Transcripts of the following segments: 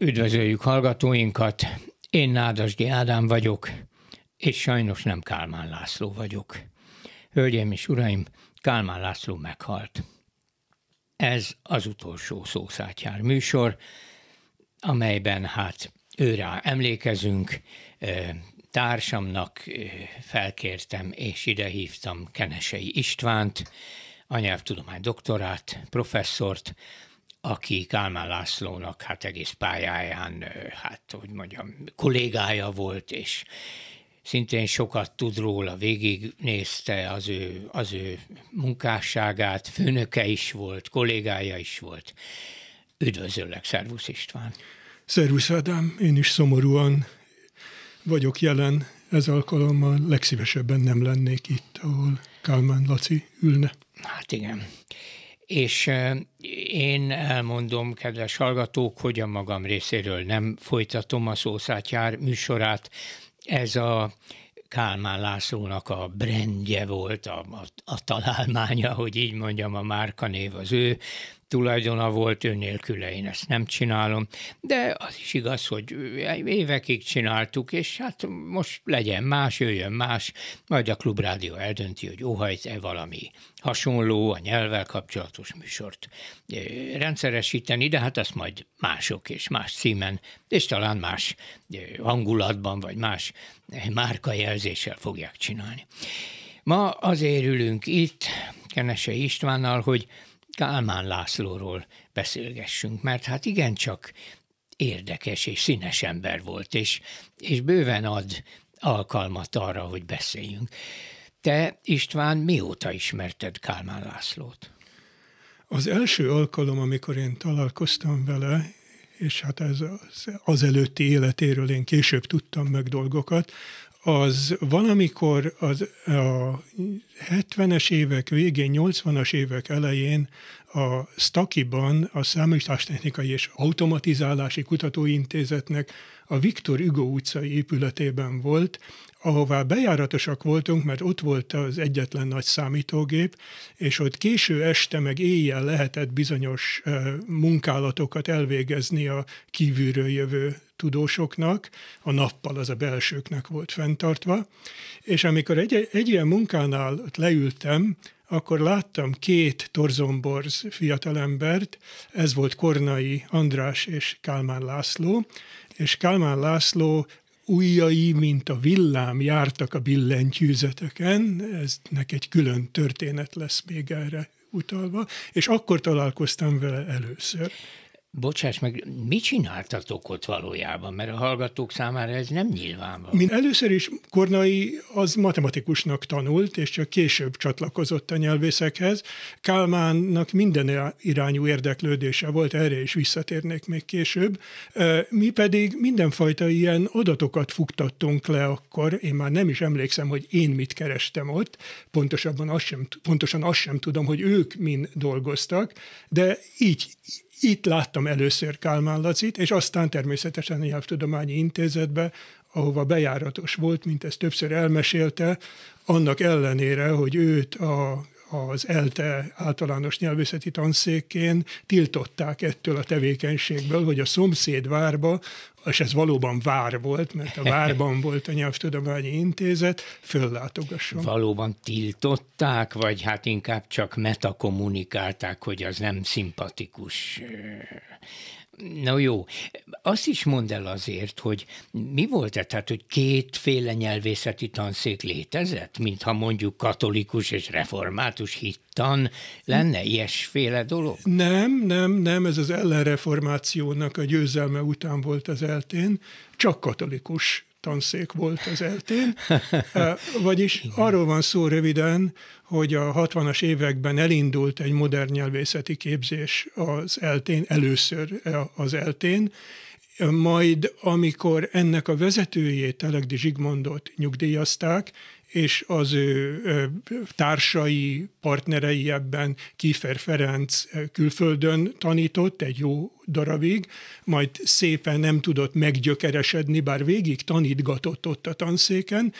Üdvözöljük hallgatóinkat! Én Nádasdi Ádám vagyok, és sajnos nem Kálmán László vagyok. Hölgyeim és uraim, Kálmán László meghalt. Ez az utolsó szószátjár műsor, amelyben hát őrá emlékezünk, társamnak felkértem és idehívtam Kenesei Istvánt, anyelvtudomány doktorát, professzort, aki Kálmán Lászlónak hát egész pályáján, hát hogy mondjam, kollégája volt, és szintén sokat tud róla, végignézte az ő, az ő munkásságát, főnöke is volt, kollégája is volt. Üdvözöllek, Szervusz István! Szervusz Ádám, én is szomorúan vagyok jelen, ez alkalommal legszívesebben nem lennék itt, ahol Kálmán Laci ülne. Hát igen és én elmondom, kedves hallgatók, hogy a magam részéről nem folytatom a Szószátyár műsorát. Ez a Kálmán Lászlónak a brendje volt, a, a, a találmánya, hogy így mondjam, a márkanév az ő tulajdona volt ő nélküle, én ezt nem csinálom. De az is igaz, hogy évekig csináltuk, és hát most legyen más, jöjjön más, majd a klubrádió eldönti, hogy óhajt-e valami hasonló, a nyelvvel kapcsolatos műsort eh, rendszeresíteni, de hát azt majd mások és más címen, és talán más eh, hangulatban, vagy más eh, márkajelzéssel fogják csinálni. Ma azért ülünk itt, Kenese Istvánnal, hogy Kálmán Lászlóról beszélgessünk, mert hát igencsak érdekes és színes ember volt, és, és bőven ad alkalmat arra, hogy beszéljünk. Te, István, mióta ismerted Kálmán Lászlót? Az első alkalom, amikor én találkoztam vele, és hát ez az, az előtti életéről én később tudtam meg dolgokat, az valamikor az, a 70-es évek végén, 80-as évek elején a Stakiban, a Számítástechnikai és Automatizálási Kutatóintézetnek a Viktor Hugo utcai épületében volt, ahová bejáratosak voltunk, mert ott volt az egyetlen nagy számítógép, és ott késő este meg éjjel lehetett bizonyos munkálatokat elvégezni a kívülről jövő tudósoknak, a nappal az a belsőknek volt fenntartva, és amikor egy, egy ilyen munkánál leültem, akkor láttam két torzomborz fiatalembert, ez volt Kornai András és Kálmán László, és Kálmán László ujjai, mint a villám jártak a billentyűzeteken, eznek egy külön történet lesz még erre utalva, és akkor találkoztam vele először. Bocsáss meg, mit csináltatok ott valójában? Mert a hallgatók számára ez nem nyilvánvaló. Mint először is Kornai az matematikusnak tanult, és csak később csatlakozott a nyelvészekhez. Kálmánnak minden irányú érdeklődése volt, erre is visszatérnék még később. Mi pedig mindenfajta ilyen adatokat fuktattunk le akkor, én már nem is emlékszem, hogy én mit kerestem ott, pontosabban azt sem, pontosan azt sem tudom, hogy ők mind dolgoztak, de így itt láttam először Kálmán Lacit, és aztán természetesen a Nyelvtudományi Intézetbe, ahova bejáratos volt, mint ezt többször elmesélte, annak ellenére, hogy őt a, az ELTE általános nyelvészeti tanszékén tiltották ettől a tevékenységből, hogy a szomszédvárba, és ez valóban vár volt, mert a várban volt a Nyelvtudományi Intézet, föllátogasson. Valóban tiltották, vagy hát inkább csak metakommunikálták, hogy az nem szimpatikus Na jó, azt is mondd el azért, hogy mi volt -e? Tehát, hogy kétféle nyelvészeti tanszék létezett, mintha mondjuk katolikus és református hittan lenne ilyesféle dolog? Nem, nem, nem, ez az ellenreformációnak a győzelme után volt az eltén, csak katolikus tanszék volt az eltén. Vagyis arról van szó röviden, hogy a 60-as években elindult egy modern nyelvészeti képzés az eltén, először az eltén, majd amikor ennek a vezetőjét, Telegdi Zsigmondot nyugdíjazták, és az ő társai, partnerei ebben Kiefer Ferenc külföldön tanított egy jó darabig, majd szépen nem tudott meggyökeresedni, bár végig tanítgatott ott a tanszéken.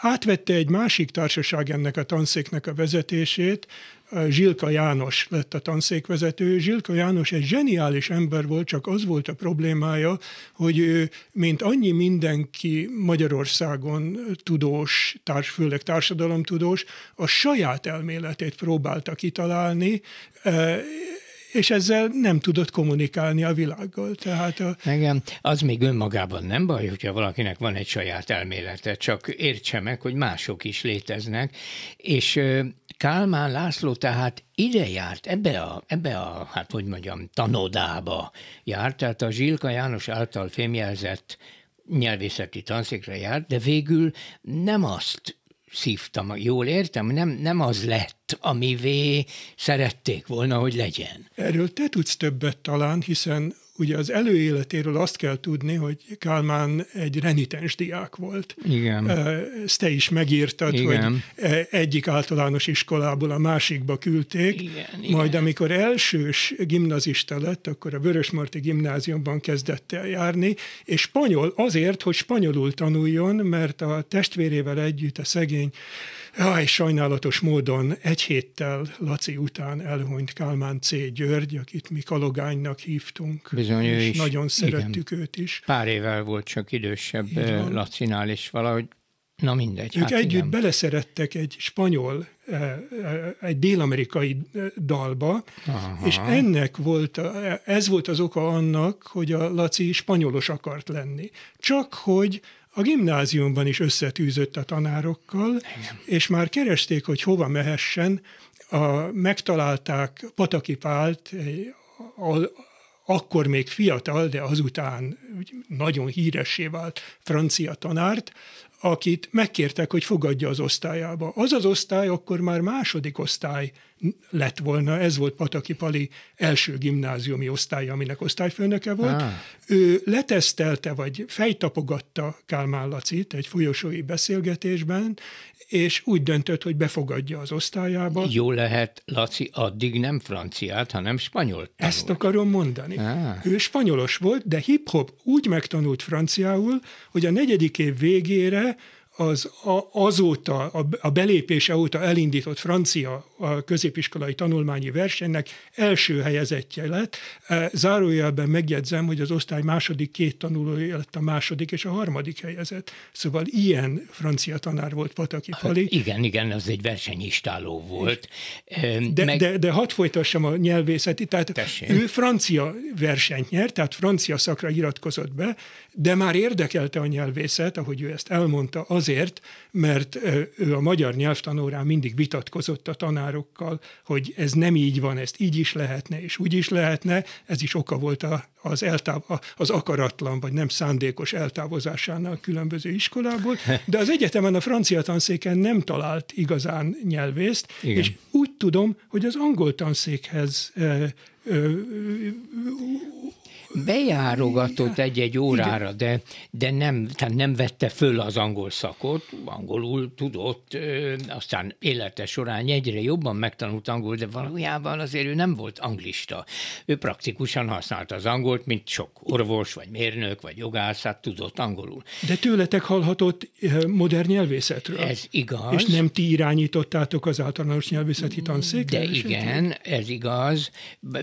Átvette egy másik társaság ennek a tanszéknek a vezetését, Zsilka János lett a tanszékvezető. Zsilka János egy zseniális ember volt, csak az volt a problémája, hogy ő, mint annyi mindenki Magyarországon tudós, társ, főleg társadalomtudós, a saját elméletét próbálta kitalálni, és ezzel nem tudott kommunikálni a világgal. Tehát a... Igen, az még önmagában nem baj, hogyha valakinek van egy saját elmélete, csak értse meg, hogy mások is léteznek, és Kálmán László tehát ide járt, ebbe a, ebbe a, hát hogy mondjam, tanodába járt, tehát a Zsilka János által fémjelzett nyelvészeti tanszékre járt, de végül nem azt szívtam, jól értem, nem, nem az lett, amivé szerették volna, hogy legyen. Erről te tudsz többet talán, hiszen ugye az előéletéről azt kell tudni, hogy Kálmán egy renitens diák volt. Igen. Ezt te is megírtad, igen. hogy e, egyik általános iskolából a másikba küldték, igen, majd igen. amikor elsős gimnazista lett, akkor a Vörösmarty gimnáziumban kezdett el járni, és spanyol azért, hogy spanyolul tanuljon, mert a testvérével együtt a szegény Jaj, sajnálatos módon egy héttel Laci után elhunyt Kálmán C. György, akit mi Kalogánynak hívtunk. Bizony bizony ő is. Nagyon szerettük igen, őt is. Pár évvel volt csak idősebb Lacinál, és valahogy Na mindegy. Ők hát együtt igen. beleszerettek egy spanyol, egy dél-amerikai dalba, Aha. és ennek volt, ez volt az oka annak, hogy a Laci spanyolos akart lenni. Csak hogy a gimnáziumban is összetűzött a tanárokkal, igen. és már keresték, hogy hova mehessen. A, megtalálták Patakipált, Pált, akkor még fiatal, de azután nagyon híressé vált francia tanárt, akit megkértek, hogy fogadja az osztályába. Az az osztály akkor már második osztály lett volna, ez volt Pataki Pali első gimnáziumi osztálya, aminek osztályfőnöke volt. Ah. Ő letesztelte, vagy fejtapogatta Kálmán Lacit egy folyosói beszélgetésben, és úgy döntött, hogy befogadja az osztályába. Jó lehet, Laci addig nem franciát, hanem spanyolt tanult. Ezt akarom mondani. Ah. Ő spanyolos volt, de hip-hop úgy megtanult franciául, hogy a negyedik év végére az azóta, a, belépése óta elindított francia a középiskolai tanulmányi versenynek első helyezettje lett. E, zárójelben megjegyzem, hogy az osztály második két tanulója lett a második és a harmadik helyezett. Szóval ilyen francia tanár volt Pataki Pali. Hát igen, igen, az egy versenyistáló volt. De, Meg... de, de hadd folytassam a nyelvészeti, tehát Tessék. ő francia versenyt nyert, tehát francia szakra iratkozott be, de már érdekelte a nyelvészet, ahogy ő ezt elmondta, az azért, mert ő a magyar nyelvtanórán mindig vitatkozott a tanárokkal, hogy ez nem így van, ezt így is lehetne, és úgy is lehetne, ez is oka volt a, az, eltáv, az akaratlan, vagy nem szándékos eltávozásánál a különböző iskolából, de az egyetemen a francia tanszéken nem talált igazán nyelvészt, Igen. és úgy tudom, hogy az angol tanszékhez ö, ö, bejárogatott egy-egy órára, de, de nem, tehát nem vette föl az angol szakot, angolul tudott, aztán élete során egyre jobban megtanult angol, de valójában azért ő nem volt anglista. Ő praktikusan használta az angolt, mint sok orvos, vagy mérnök, vagy jogász, hát tudott angolul. De tőletek hallhatott modern nyelvészetről. Ez igaz. És nem ti irányítottátok az általános nyelvészeti tanszékre? De igen, ez igaz.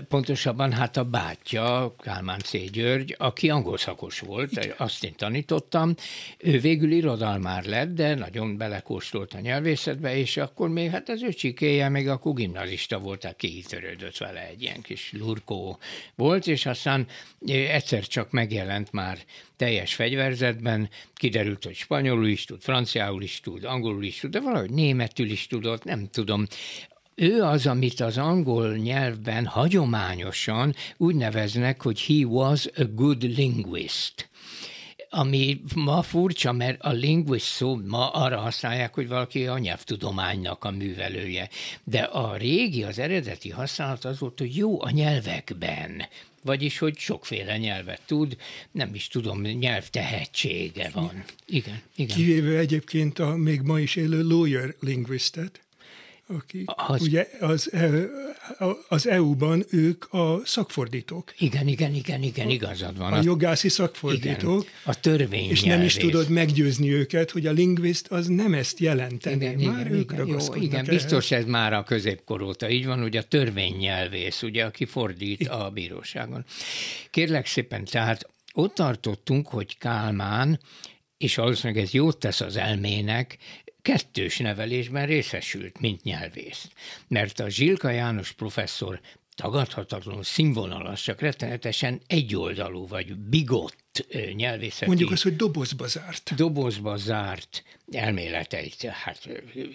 Pontosabban hát a bátyja, Kálmán Kálmán C. György, aki angol szakos volt, eh, azt én tanítottam. Ő végül irodalmár lett, de nagyon belekóstolt a nyelvészetbe, és akkor még hát az öcsikéje még akkor gimnazista volt, tehát kiitörődött vele egy ilyen kis lurkó volt, és aztán eh, egyszer csak megjelent már teljes fegyverzetben, kiderült, hogy spanyolul is tud, franciául is tud, angolul is tud, de valahogy németül is tudott, nem tudom. Ő az, amit az angol nyelvben hagyományosan úgy neveznek, hogy he was a good linguist ami ma furcsa, mert a linguist szó ma arra használják, hogy valaki a nyelvtudománynak a művelője. De a régi, az eredeti használat az volt, hogy jó a nyelvekben, vagyis, hogy sokféle nyelvet tud, nem is tudom, nyelvtehetsége van. Igen, igen. Kivéve egyébként a még ma is élő lawyer linguistet, akik az... ugye az, e-, az EU-ban ők a szakfordítók. Igen, igen, igen, igen, igazad van. A jogászi szakfordítók. Igen, a törvény És nem is tudod meggyőzni őket, hogy a lingvist az nem ezt jelenteni. Igen, már igen, ők igen, jó, igen, biztos ez már a középkor óta így van, hogy a törvénynyelvész, ugye, aki fordít igen. a bíróságon. Kérlek szépen, tehát ott tartottunk, hogy Kálmán és valószínűleg ez jót tesz az elmének, kettős nevelésben részesült, mint nyelvész. Mert a Zsilka János professzor tagadhatatlan színvonalas, csak rettenetesen egyoldalú vagy bigott zárt nyelvészeti... Mondjuk az, hogy dobozba zárt. Dobozba zárt elméleteit hát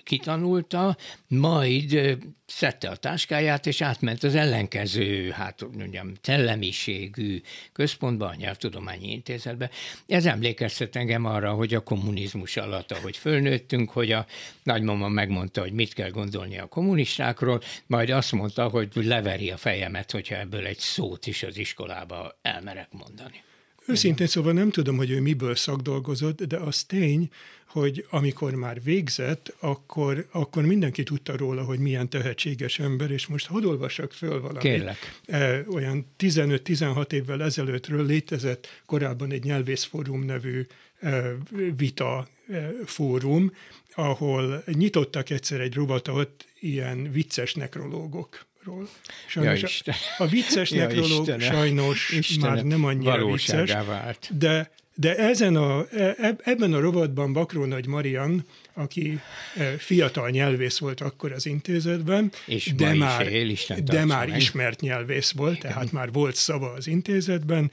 kitanulta, majd szedte a táskáját, és átment az ellenkező, hát mondjam, szellemiségű központba, a Nyelvtudományi Intézetbe. Ez emlékeztet engem arra, hogy a kommunizmus alatt, ahogy fölnőttünk, hogy a nagymama megmondta, hogy mit kell gondolni a kommunistákról, majd azt mondta, hogy leveri a fejemet, hogyha ebből egy szót is az iskolába elmerek mondani. Őszintén szóval nem tudom, hogy ő miből szakdolgozott, de az tény, hogy amikor már végzett, akkor, akkor mindenki tudta róla, hogy milyen tehetséges ember, és most hadd olvassak föl valamit. Kérlek. E, olyan 15-16 évvel ezelőttről létezett korábban egy nyelvészforum nevű e, vita e, fórum, ahol nyitottak egyszer egy rovatot ilyen vicces nekrológok nekrológról. Sajnos ja, a vicces ja, nekrológ sajnos Istenet. már nem annyira vicces, vált. de de ezen a, e, e, ebben a rovatban Bakró Nagy Marian, aki e, fiatal nyelvész volt akkor az intézetben, és de, már, él, de már meg. ismert nyelvész volt, tehát már volt szava az intézetben,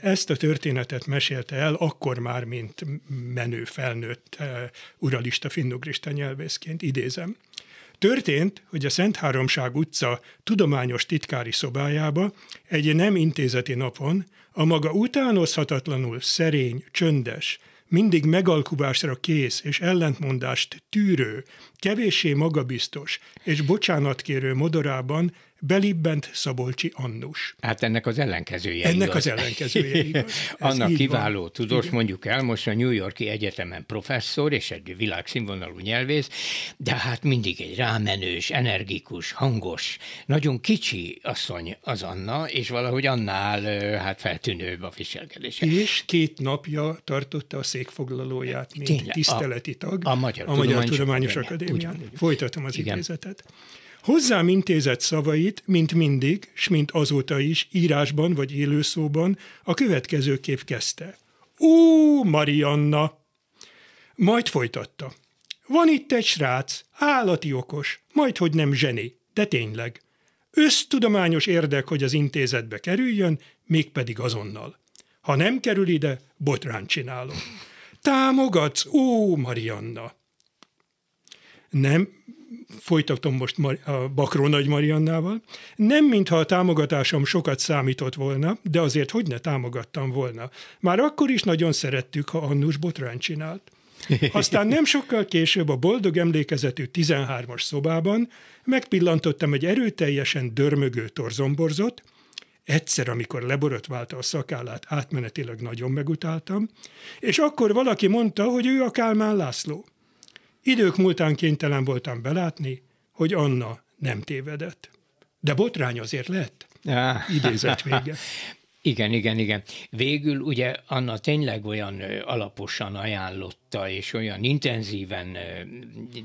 ezt a történetet mesélte el akkor már, mint menő felnőtt uralista, finnugrista nyelvészként, idézem. Történt, hogy a Szent Háromság utca tudományos titkári szobájába egy nem intézeti napon a maga utánozhatatlanul szerény, csöndes, mindig megalkubásra kész és ellentmondást tűrő, kevéssé magabiztos és bocsánatkérő modorában Belibbent Szabolcsi Annus. Hát ennek az ellenkezője Ennek igaz. az ellenkezője igaz. Annak kiváló van. tudós, Igen. mondjuk el, most a New Yorki Egyetemen professzor és egy világszínvonalú nyelvész, de hát mindig egy rámenős, energikus, hangos, nagyon kicsi asszony az Anna, és valahogy annál hát feltűnőbb a viselkedése. És két napja tartotta a székfoglalóját, mint Tényleg, tiszteleti a, tag a Magyar, a Magyar Tudományos, Tudományos Akadémián. Folytatom az Igen. idézetet. Hozzám intézett szavait, mint mindig, s mint azóta is, írásban vagy élőszóban, a következő kép kezdte. Ó, Marianna! Majd folytatta. Van itt egy srác, állati okos, majd hogy nem zseni, de tényleg. Ösztudományos érdek, hogy az intézetbe kerüljön, mégpedig azonnal. Ha nem kerül ide, botrán csinálom. Támogatsz, ó, Marianna! Nem, folytatom most a Bakró Nagy Mariannával. Nem mintha a támogatásom sokat számított volna, de azért hogy ne támogattam volna. Már akkor is nagyon szerettük, ha Annus botrán csinált. Aztán nem sokkal később a boldog emlékezetű 13-as szobában megpillantottam egy erőteljesen dörmögő torzomborzot, Egyszer, amikor leborotválta a szakállát, átmenetileg nagyon megutáltam, és akkor valaki mondta, hogy ő a Kálmán László. Idők múltán kénytelen voltam belátni, hogy Anna nem tévedett. De botrány azért lett. Ah. Idézett vége. Igen, igen, igen. Végül ugye Anna tényleg olyan alaposan ajánlotta, és olyan intenzíven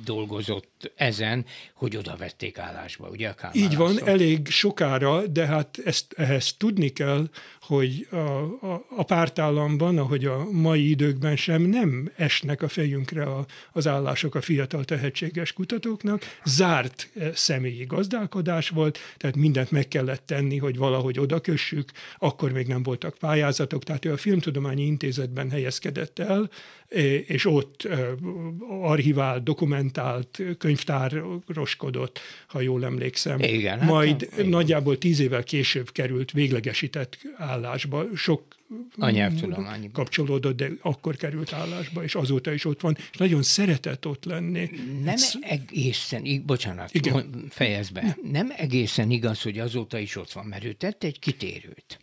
dolgozott ezen, hogy oda vették állásba, ugye? A Így van, elég sokára, de hát ezt, ehhez tudni kell, hogy a, a, a pártállamban, ahogy a mai időkben sem, nem esnek a fejünkre a, az állások a fiatal tehetséges kutatóknak. Zárt eh, személyi gazdálkodás volt, tehát mindent meg kellett tenni, hogy valahogy oda kössük. Akkor még nem voltak pályázatok, tehát ő a Filmtudományi Intézetben helyezkedett el, és ott archivált, dokumentált, könyvtároskodott, ha jól emlékszem. Igen, hát Majd hát, nagyjából tíz évvel később került véglegesített állásba, sok a Kapcsolódott, de akkor került állásba, és azóta is ott van, és nagyon szeretett ott lenni. Nem Ez... egészen, bocsánat, fejezd be. Nem. nem egészen igaz, hogy azóta is ott van, mert ő tett egy kitérőt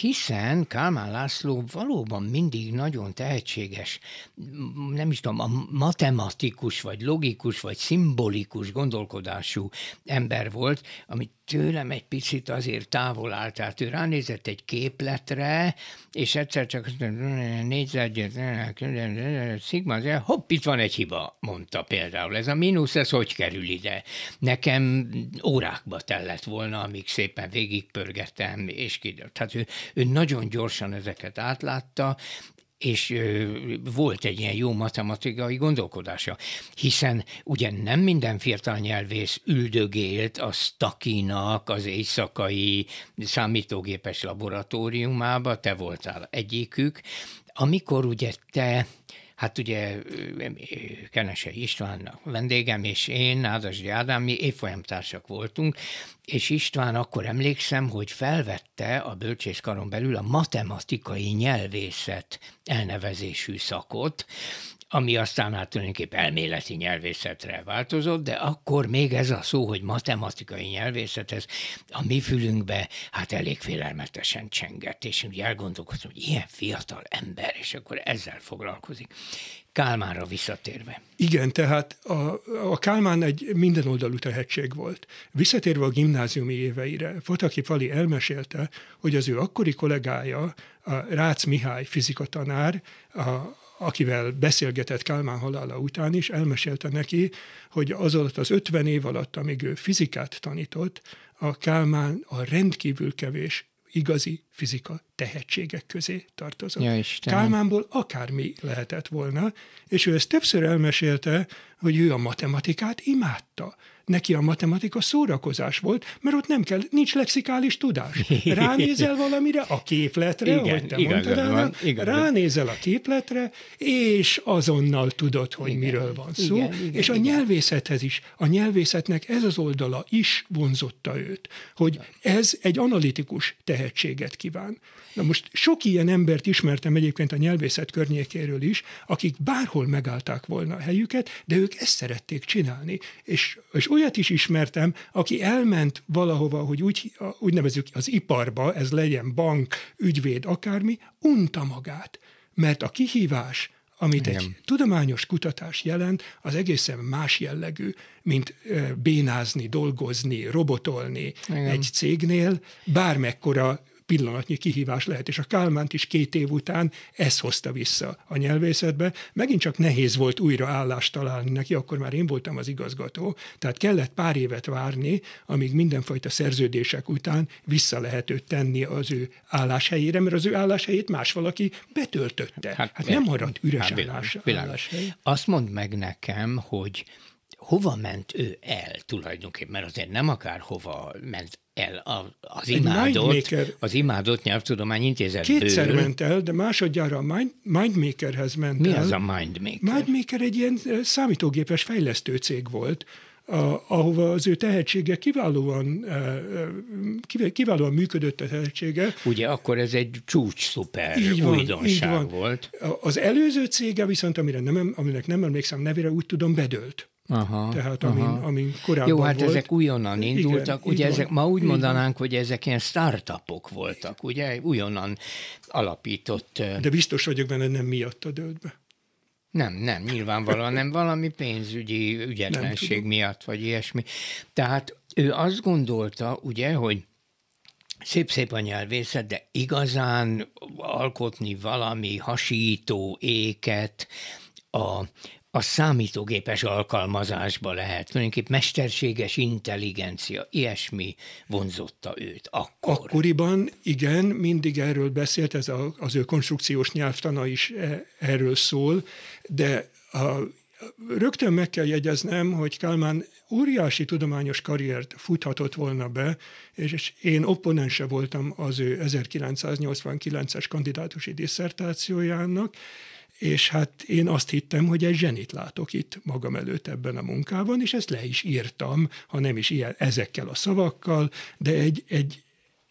hiszen Kálmán László valóban mindig nagyon tehetséges, nem is tudom, a matematikus, vagy logikus, vagy szimbolikus gondolkodású ember volt, amit tőlem egy picit azért távol állt. Tehát ő ránézett egy képletre, és egyszer csak nézze egyet, szigma, hopp, itt van egy hiba, mondta például. Ez a mínusz, ez hogy kerül ide? Nekem órákba tellett volna, amíg szépen végigpörgettem, és ki idő. Tehát ő, ő nagyon gyorsan ezeket átlátta, és ö, volt egy ilyen jó matematikai gondolkodása, hiszen ugye nem minden fiatal nyelvész üldögélt a Stakinak az éjszakai számítógépes laboratóriumába, te voltál egyikük, amikor ugye te Hát ugye Kenese István vendégem és én, Nádasdi Ádám, mi évfolyamtársak voltunk, és István akkor emlékszem, hogy felvette a bölcsészkaron belül a matematikai nyelvészet elnevezésű szakot, ami aztán hát tulajdonképp elméleti nyelvészetre változott, de akkor még ez a szó, hogy matematikai nyelvészet, ez a mi fülünkbe hát elég félelmetesen csengett, és úgy elgondolkodtam, hogy ilyen fiatal ember, és akkor ezzel foglalkozik. Kálmánra visszatérve. Igen, tehát a, a Kálmán egy mindenoldalú tehetség volt. Visszatérve a gimnáziumi éveire, aki Fali elmesélte, hogy az ő akkori kollégája, a Rácz Mihály fizikatanár, a, akivel beszélgetett Kálmán halála után is, elmesélte neki, hogy az alatt az 50 év alatt, amíg ő fizikát tanított, a Kálmán a rendkívül kevés igazi fizika tehetségek közé tartozott. Ja, Kálmánból akármi lehetett volna, és ő ezt többször elmesélte, hogy ő a matematikát imádta Neki a matematika szórakozás volt, mert ott nem kell, nincs lexikális tudás. Ránézel valamire, a képletre, igen, ahogy te igen, mondtad, igen, Ádám, igen, ránézel a képletre, és azonnal tudod, hogy igen, miről van szó, igen, igen, és a igen. nyelvészethez is, a nyelvészetnek ez az oldala is vonzotta őt, hogy ez egy analitikus tehetséget kíván. Na most sok ilyen embert ismertem egyébként a nyelvészet környékéről is, akik bárhol megállták volna a helyüket, de ők ezt szerették csinálni, és, és olyan olyat is ismertem, aki elment valahova, hogy úgy, úgy nevezzük az iparba, ez legyen bank, ügyvéd, akármi, unta magát. Mert a kihívás, amit Igen. egy tudományos kutatás jelent, az egészen más jellegű, mint bénázni, dolgozni, robotolni Igen. egy cégnél, bármekkora pillanatnyi kihívás lehet, és a Kálmánt is két év után ez hozta vissza a nyelvészetbe. Megint csak nehéz volt újra állást találni neki, akkor már én voltam az igazgató, tehát kellett pár évet várni, amíg mindenfajta szerződések után vissza lehet őt tenni az ő álláshelyére, mert az ő álláshelyét más valaki betöltötte. Hát, hát nem maradt üres hát, állás, világos. álláshely. Azt mondd meg nekem, hogy hova ment ő el tulajdonképpen, mert azért nem akár hova ment el a, az, imádott, az imádott nyelvtudomány intézetből. Kétszer ment el, de másodjára a mind, Mindmakerhez ment Mi el. Mi az a Mindmaker? Mindmaker egy ilyen eh, számítógépes fejlesztő cég volt, a, ahova az ő tehetsége kiválóan, eh, eh, kiválóan működött a tehetsége. Ugye akkor ez egy csúcs szuper így van, újdonság így van. volt. Az előző cége viszont, amire nem, aminek nem emlékszem nevére, úgy tudom, bedőlt. Aha, tehát amin, aha. korábban Jó, hát volt. ezek újonnan indultak, igen, ugye ezek, ma úgy mondanánk, hogy ezek ilyen startupok voltak, ugye, újonnan alapított. De biztos vagyok benne, nem miatt a be. Nem, nem, nyilvánvalóan nem, valami pénzügyi ügyetlenség miatt, vagy ilyesmi. Tehát ő azt gondolta, ugye, hogy Szép-szép a nyelvészet, de igazán alkotni valami hasító éket a, a számítógépes alkalmazásba lehet. Tulajdonképp mesterséges intelligencia, ilyesmi vonzotta őt akkor. Akkoriban igen, mindig erről beszélt, ez a, az ő konstrukciós nyelvtana is e, erről szól, de a, rögtön meg kell jegyeznem, hogy Kálmán óriási tudományos karriert futhatott volna be, és én opponense voltam az ő 1989-es kandidátusi diszertációjának, és hát én azt hittem, hogy egy zsenit látok itt magam előtt ebben a munkában, és ezt le is írtam, ha nem is ilyen, ezekkel a szavakkal, de egy, egy,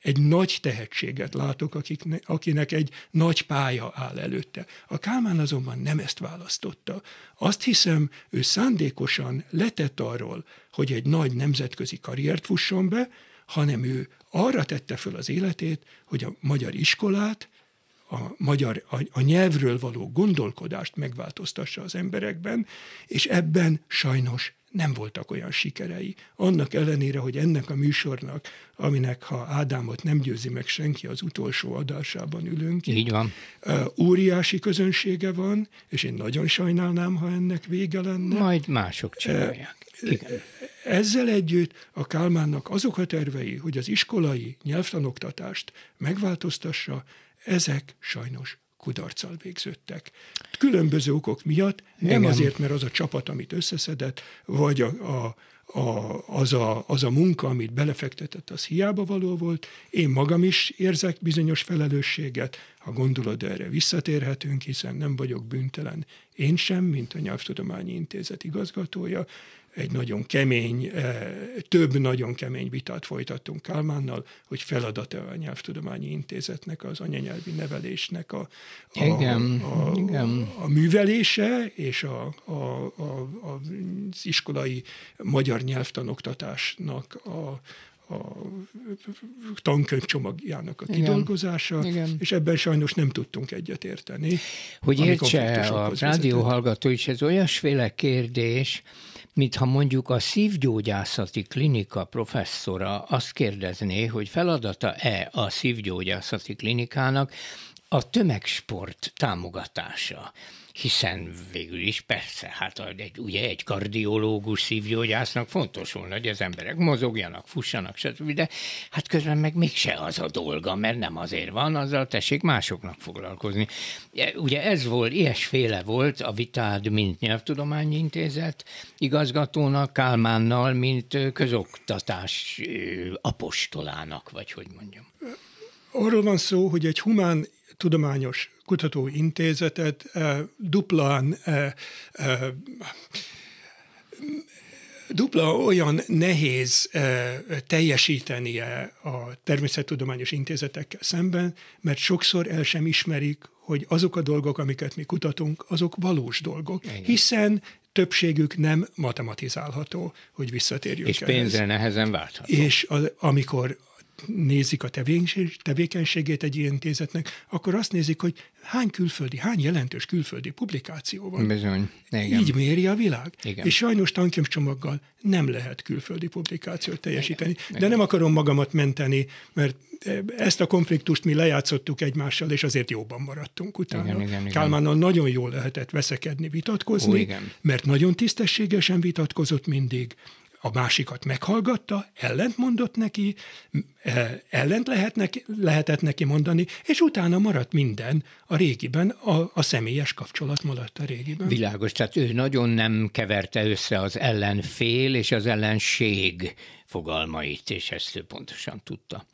egy nagy tehetséget látok, akik, akinek egy nagy pálya áll előtte. A Kálmán azonban nem ezt választotta. Azt hiszem, ő szándékosan letett arról, hogy egy nagy nemzetközi karriert fusson be, hanem ő arra tette föl az életét, hogy a magyar iskolát a magyar, a, a nyelvről való gondolkodást megváltoztassa az emberekben, és ebben sajnos nem voltak olyan sikerei. Annak ellenére, hogy ennek a műsornak, aminek ha Ádámot nem győzi meg senki, az utolsó adásában ülünk. Így van. Óriási közönsége van, és én nagyon sajnálnám, ha ennek vége lenne. Majd mások csinálják. Igen. Ezzel együtt a Kálmánnak azok a tervei, hogy az iskolai nyelvtanoktatást megváltoztassa, ezek sajnos kudarccal végződtek. Különböző okok miatt, nem Igen. azért, mert az a csapat, amit összeszedett, vagy a, a a, az, a, az a munka, amit belefektetett, az hiába való volt. Én magam is érzek bizonyos felelősséget, ha gondolod, erre visszatérhetünk, hiszen nem vagyok büntelen én sem, mint a Nyelvtudományi Intézet igazgatója, egy nagyon kemény, eh, több nagyon kemény vitát folytattunk Kálmánnal, hogy feladata a Nyelvtudományi Intézetnek, az anyanyelvi nevelésnek a, a, igen, a, igen. a, művelése és a, a, a, az iskolai magyar nyelvtanoktatásnak a, a tankönyvcsomagjának a kidolgozása, Igen. Igen. és ebben sajnos nem tudtunk egyetérteni. Hogy értse a rádióhallgató is, ez olyasféle kérdés, mintha mondjuk a szívgyógyászati klinika professzora azt kérdezné, hogy feladata-e a szívgyógyászati klinikának, a tömegsport támogatása, hiszen végül is persze, hát egy, ugye egy kardiológus szívgyógyásznak fontos volna, hogy az emberek mozogjanak, fussanak, stb., de hát közben meg mégse az a dolga, mert nem azért van, azzal tessék másoknak foglalkozni. E, ugye ez volt, ilyesféle volt a vitád, mint nyelvtudományi intézet igazgatónak, Kálmánnal, mint közoktatás apostolának, vagy hogy mondjam. Arról van szó, hogy egy humán tudományos kutatóintézetet eh, duplán eh, eh, dupla olyan nehéz teljesítenie a természettudományos intézetekkel szemben, mert sokszor el sem ismerik, hogy azok a dolgok, amiket mi kutatunk, azok valós dolgok, hiszen többségük nem matematizálható, hogy visszatérjünk És ehhez. pénzre nehezen váltható. És a, amikor nézik a tevékenységét egy ilyen intézetnek, akkor azt nézik, hogy hány külföldi, hány jelentős külföldi publikáció van. Bizony. Igen. Így méri a világ. Igen. És sajnos tankönyvcsomaggal nem lehet külföldi publikációt teljesíteni. Igen. De nem akarom magamat menteni, mert ezt a konfliktust mi lejátszottuk egymással, és azért jobban maradtunk utána. Igen, igen, igen. Kálmánnal nagyon jól lehetett veszekedni, vitatkozni, Ó, igen. mert nagyon tisztességesen vitatkozott mindig, a másikat meghallgatta, ellent mondott neki, eh, ellent lehet neki, lehetett neki mondani, és utána maradt minden a régiben, a, a személyes kapcsolat maradt a régiben. Világos, tehát ő nagyon nem keverte össze az ellenfél és az ellenség fogalmait, és ezt ő pontosan tudta.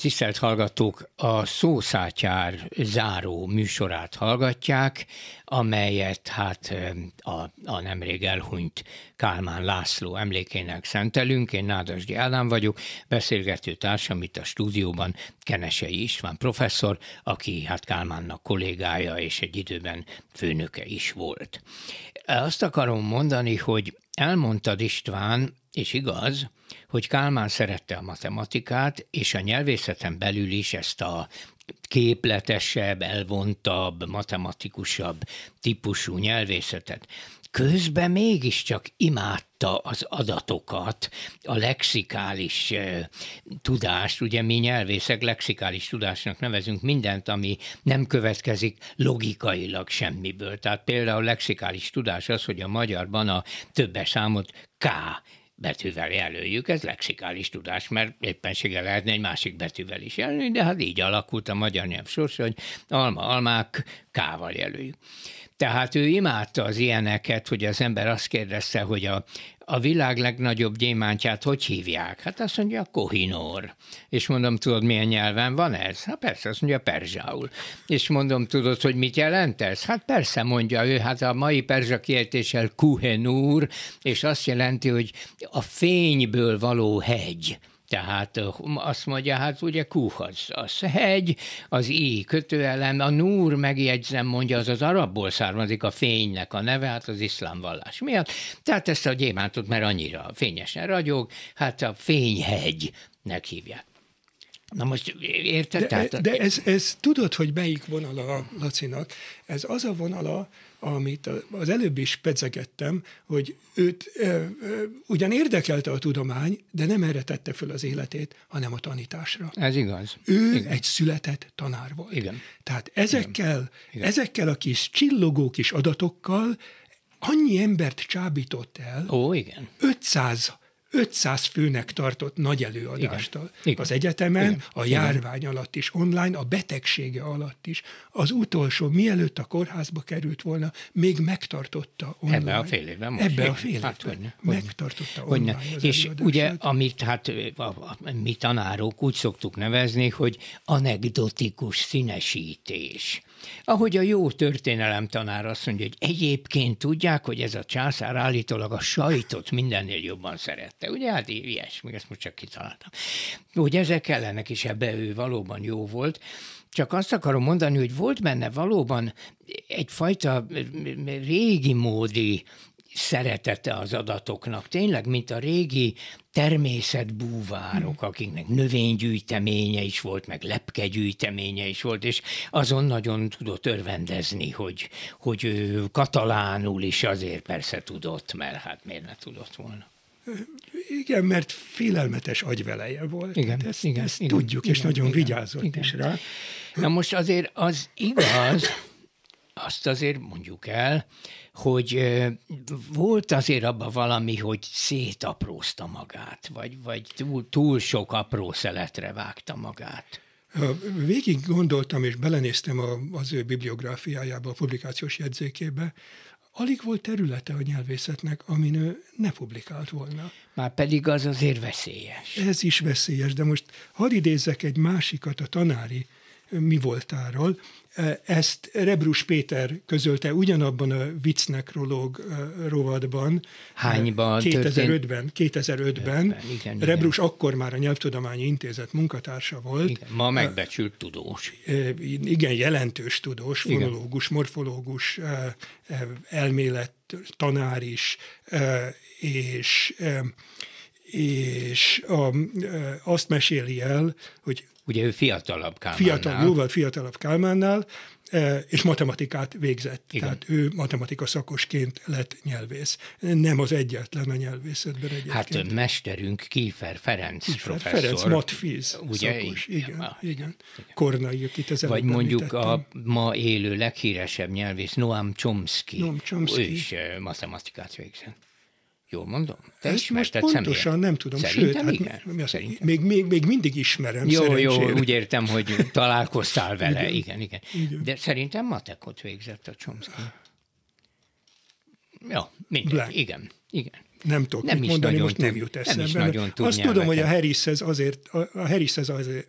Tisztelt hallgatók, a Szószátyár záró műsorát hallgatják, amelyet hát a, a nemrég elhunyt Kálmán László emlékének szentelünk. Én Nádasdi Ádám vagyok, beszélgető társam itt a stúdióban Kenesei István professzor, aki hát Kálmánnak kollégája és egy időben főnöke is volt. Azt akarom mondani, hogy elmondtad István, és igaz, hogy Kálmán szerette a matematikát, és a nyelvészeten belül is ezt a képletesebb, elvontabb, matematikusabb típusú nyelvészetet. Közben mégiscsak imádta az adatokat, a lexikális tudást, ugye mi nyelvészek lexikális tudásnak nevezünk mindent, ami nem következik logikailag semmiből. Tehát például lexikális tudás az, hogy a magyarban a többes számot K betűvel jelöljük, ez lexikális tudás, mert éppensége lehetne egy másik betűvel is jelölni, de hát így alakult a magyar nyelv sorsa, hogy alma, almák, kával jelöljük. Tehát ő imádta az ilyeneket, hogy az ember azt kérdezte, hogy a a világ legnagyobb gyémántját hogy hívják? Hát azt mondja, Kohinor. És mondom, tudod, milyen nyelven van ez? Hát persze, azt mondja, perzsául. És mondom, tudod, hogy mit jelent ez? Hát persze, mondja ő, hát a mai perzsa kiejtéssel Kuhenur, és azt jelenti, hogy a fényből való hegy. Tehát azt mondja, hát ugye Kuh az, az hegy, az I kötőelem, a Núr megjegyzem, mondja, az az arabból származik a fénynek a neve, hát az iszlám vallás miatt. Tehát ezt a gyémántot már annyira fényesen ragyog, hát a fényhegynek hívják. Na most érted? De, Tehát, de ez, ez tudod, hogy melyik vonala a Lacinak? Ez az a vonala, amit az előbb is pedzegettem, hogy őt ö, ö, ugyan érdekelte a tudomány, de nem erre tette föl az életét, hanem a tanításra. Ez igaz. Ő Igen. egy született tanár volt. Igen. Tehát ezekkel, Igen. Igen. ezekkel a kis csillogó kis adatokkal annyi embert csábított el. Ó, igen. 500 500 főnek tartott nagy előadást Igen. Igen. az egyetemen, Igen. a járvány Igen. alatt is, online, a betegsége alatt is. Az utolsó, mielőtt a kórházba került volna, még megtartotta online. Ebben a fél évben most. Ebben a fél hát, évben. Hát, hogyne, megtartotta hogyne. online az És előadását. ugye, amit hát a, a, a, mi tanárok úgy szoktuk nevezni, hogy anekdotikus színesítés. Ahogy a jó történelem tanár azt mondja, hogy egyébként tudják, hogy ez a császár állítólag a sajtot mindennél jobban szerette. Ugye, hát ilyesmi, ezt most csak kitaláltam. Hogy ezek ellenek is ebbe ő valóban jó volt, csak azt akarom mondani, hogy volt benne valóban egyfajta régi módi szeretete az adatoknak, tényleg, mint a régi természetbúvárok, hmm. akiknek növénygyűjteménye is volt, meg lepkegyűjteménye is volt, és azon nagyon tudott örvendezni, hogy, hogy ő katalánul is azért persze tudott, mert hát miért ne tudott volna. Igen, mert félelmetes agyveleje volt. Igen, hát ezt, igen, ezt igen, tudjuk, igen, és igen, nagyon igen, vigyázott igen. is rá. Na most azért az igaz, azt azért mondjuk el, hogy volt azért abban valami, hogy szétaprózta magát, vagy, vagy túl, túl sok apró szeletre vágta magát. Végig gondoltam és belenéztem az ő bibliográfiájába, a publikációs jegyzékébe, alig volt területe a nyelvészetnek, amin ő ne publikált volna. Már pedig az azért veszélyes. Ez is veszélyes, de most hadd idézzek egy másikat a tanári mi voltáról, ezt Rebrus Péter közölte ugyanabban a Vicnekrológ rovadban, Hányban 2005-ben. 2005-ben. Igen, Rebrus igen. akkor már a Nyelvtudományi Intézet munkatársa volt. Igen, ma megbecsült tudós. Igen, jelentős tudós, fonológus, morfológus, elmélet tanár is, és és a, azt meséli el, hogy Ugye ő fiatalabb Kálmánnál. Fiatal, jóval fiatalabb Kálmánnál, e, és matematikát végzett. Igen. Tehát ő matematika szakosként lett nyelvész. Nem az egyetlen a nyelvészetben egyetlen. Hát a mesterünk Kífer Ferenc Kiefer, professzor. Ferenc matfiz Ugye, szakos. Igen, igen. A, igen. igen. Kornai, itt ezen Vagy mondjuk a ma élő leghíresebb nyelvész Noam Chomsky. Noam Chomsky. Ő is e, matematikát végzett. Jól mondom? Te Ezt hát most pontosan személyen? nem tudom. Hát szerintem Sőt, igen. Hát, mi az, Még, még, még mindig ismerem, Jó, szerencsére. jó, úgy értem, hogy találkoztál vele. igen, igen, igen. De szerintem matekot végzett a Chomsky. Ja, mindegy, Black. igen, igen. Nem tudok nem mit mondani, most nem jut eszembe. Nem is nagyon Azt nyelveken. tudom, hogy a ez azért, a, Harris ez azért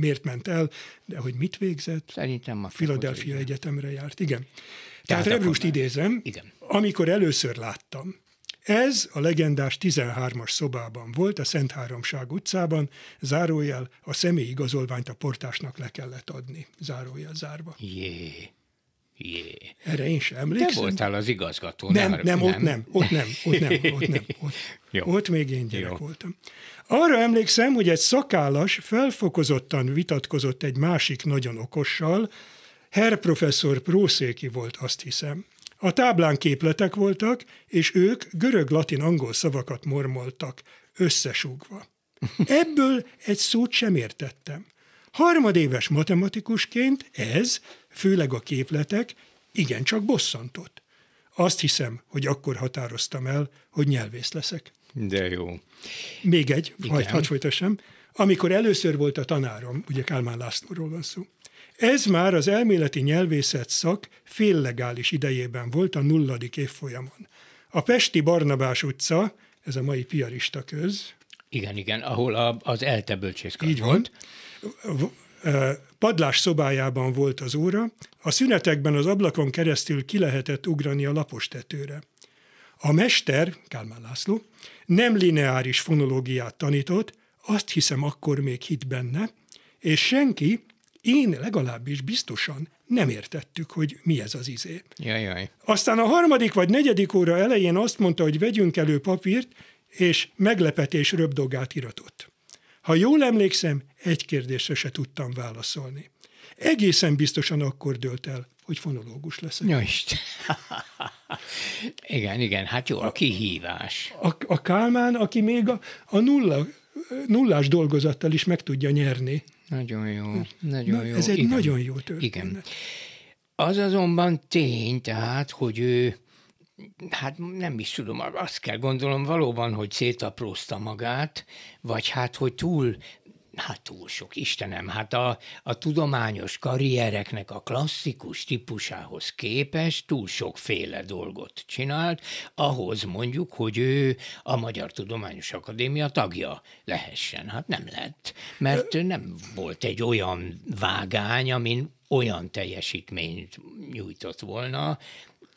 miért ment el, de hogy mit végzett? Szerintem a Philadelphia Egyetemre járt, igen. Tehát, Tehát Rebrust idézem, igen. amikor először láttam, ez a legendás 13-as szobában volt, a Szent Háromság utcában, zárójel, a személyi igazolványt a portásnak le kellett adni, zárójel zárva. Jé. Jé. Erre én sem emlékszem. Te voltál az igazgató. Nem, nem, nem, ott nem, ott nem, ott nem, ott nem. Ott, Jó. ott még én gyerek Jó. voltam. Arra emlékszem, hogy egy szakállas felfokozottan vitatkozott egy másik nagyon okossal, Herr professzor Prószéki volt, azt hiszem. A táblán képletek voltak, és ők görög-latin-angol szavakat mormoltak, összesúgva. Ebből egy szót sem értettem. Harmadéves matematikusként ez, főleg a képletek, igencsak bosszantott. Azt hiszem, hogy akkor határoztam el, hogy nyelvész leszek. De jó. Még egy, Igen. hadd folytassam. Amikor először volt a tanárom, ugye Kálmán Lászlóról van szó, ez már az elméleti nyelvészet szak féllegális idejében volt a nulladik évfolyamon. A Pesti Barnabás utca, ez a mai piarista köz. Igen, igen, ahol a, az ELTE bölcsészkar Így volt. Van. Padlás szobájában volt az óra, a szünetekben az ablakon keresztül ki lehetett ugrani a lapos tetőre. A mester, Kálmán László, nem lineáris fonológiát tanított, azt hiszem akkor még hit benne, és senki, én legalábbis biztosan nem értettük, hogy mi ez az izé. Jaj, jaj. Aztán a harmadik vagy negyedik óra elején azt mondta, hogy vegyünk elő papírt, és meglepetés röbdogát iratott. Ha jól emlékszem, egy kérdésre se tudtam válaszolni. Egészen biztosan akkor dölt el, hogy fonológus leszek. Ja, Isten. igen, igen, hát jó, a kihívás. A, a Kálmán, aki még a, a nulla, nullás dolgozattal is meg tudja nyerni nagyon jó, hm. nagyon Na, jó. Ez egy igen. nagyon jó történet. Igen. Az azonban tény, tehát, hogy ő, hát nem is tudom, azt kell gondolom valóban, hogy szétaprózta magát, vagy hát, hogy túl Hát túl sok, Istenem, hát a, a tudományos karriereknek a klasszikus típusához képest túl sokféle dolgot csinált, ahhoz mondjuk, hogy ő a Magyar Tudományos Akadémia tagja lehessen. Hát nem lett, mert nem volt egy olyan vágány, amin olyan teljesítményt nyújtott volna,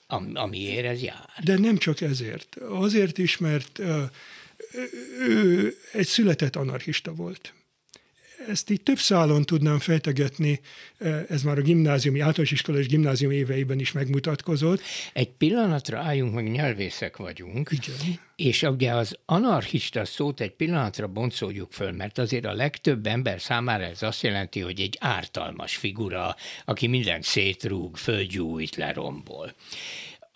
am, amiért ez jár. De nem csak ezért. Azért is, mert uh, ő egy született anarchista volt ezt így több szálon tudnám fejtegetni, e, ez már a gimnáziumi, általános iskola és gimnázium éveiben is megmutatkozott. Egy pillanatra álljunk meg, nyelvészek vagyunk, Igen. és ugye az anarchista szót egy pillanatra boncoljuk föl, mert azért a legtöbb ember számára ez azt jelenti, hogy egy ártalmas figura, aki mindent szétrúg, földgyújt, lerombol.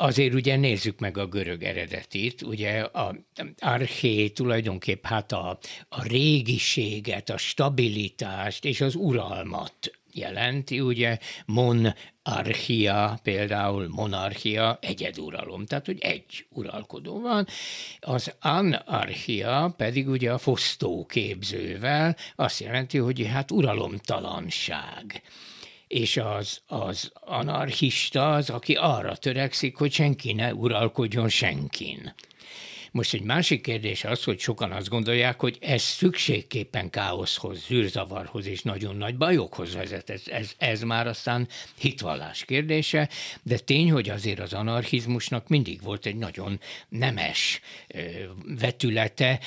Azért ugye nézzük meg a görög eredetét, ugye a arché tulajdonképp hát a, a régiséget, a stabilitást és az uralmat jelenti, ugye mon archia, például monarchia, egyeduralom, tehát hogy egy uralkodó van, az anarchia pedig ugye a fosztóképzővel azt jelenti, hogy hát uralomtalanság és az, az anarchista az, aki arra törekszik, hogy senki ne uralkodjon senkin. Most egy másik kérdés az, hogy sokan azt gondolják, hogy ez szükségképpen káoszhoz, zűrzavarhoz és nagyon nagy bajokhoz vezet. Ez, ez, ez már aztán hitvallás kérdése, de tény, hogy azért az anarchizmusnak mindig volt egy nagyon nemes vetülete.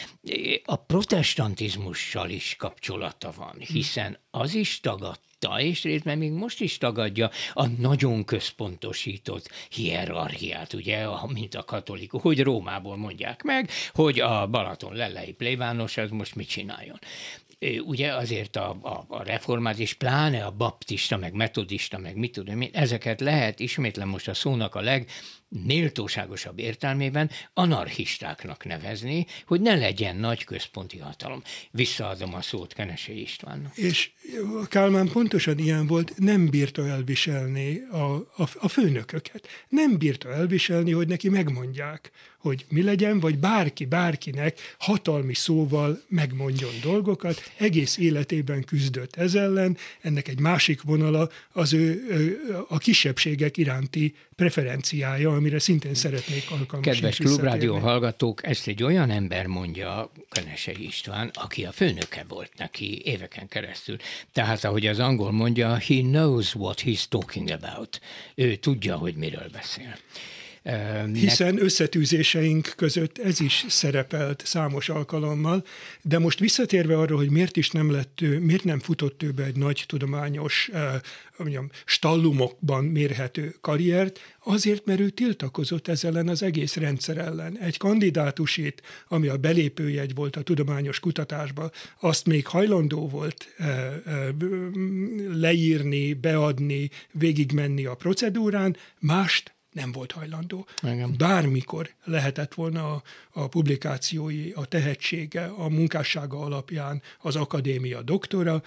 A protestantizmussal is kapcsolata van, hiszen az is tagadta, tagadta, és részben még most is tagadja a nagyon központosított hierarchiát, ugye, mint a katolikus, hogy Rómából mondják meg, hogy a Balaton lelei plébános az most mit csináljon ugye azért a, a, a reformát, és pláne a baptista, meg metodista, meg mit tudom én, ezeket lehet, ismétlem most a szónak a leg, méltóságosabb értelmében anarchistáknak nevezni, hogy ne legyen nagy központi hatalom. Visszaadom a szót Kenesé Istvánnak. És Kálmán pontosan ilyen volt, nem bírta elviselni a, a, a főnököket. Nem bírta elviselni, hogy neki megmondják, hogy mi legyen, vagy bárki bárkinek hatalmi szóval megmondjon dolgokat. Egész életében küzdött ez ellen, ennek egy másik vonala az ő a kisebbségek iránti preferenciája, amire szintén szeretnék alkalmazni. Kedves klubrádió hallgatók, ezt egy olyan ember mondja, Kenesei István, aki a főnöke volt neki éveken keresztül. Tehát, ahogy az angol mondja, he knows what he's talking about. Ő tudja, hogy miről beszél. Hiszen összetűzéseink között ez is szerepelt számos alkalommal, de most visszatérve arra, hogy miért is nem lett ő, miért nem futott ő be egy nagy tudományos, eh, mondjam, stallumokban mérhető karriert, azért, mert ő tiltakozott ez ellen az egész rendszer ellen. Egy kandidátusít, ami a belépőjegy volt a tudományos kutatásba, azt még hajlandó volt eh, eh, leírni, beadni, végigmenni a procedúrán, mást nem volt hajlandó. Engem. Bármikor lehetett volna a, a publikációi, a tehetsége, a munkássága alapján az akadémia doktora,